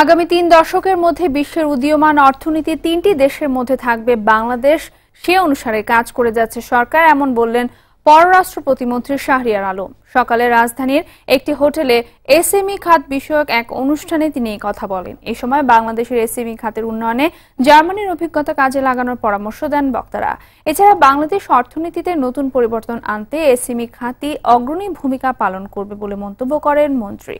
আগামী তিন দশকের মধ্যে বিশ্বের উদীয়মান অর্থনীতি তিনটি দেশের মধ্যে থাকবে বাংলাদেশ সে অনুসারে কাজ করে যাচ্ছে সরকার এমন বললেন পররাষ্ট্র প্রতিমন্ত্রী শাহরিয়ার আলম সকালে রাজধানীর একটি হোটেলে এসএমই খাত বিষয়ক এক অনুষ্ঠানে তিনি এই কথা বলেন এ সময় বাংলাদেশের এসএমই খাতের উন্নয়নে জার্মানির অভিজ্ঞতা কাজে লাগানোর পরামর্শ দেন বক্তারা এছাড়া বাংলাদেশ অর্থনীতিতে নতুন পরিবর্তন আনতে এসএমই খাতই অগ্রণী ভূমিকা পালন করবে বলে মন্তব্য করেন মন্ত্রী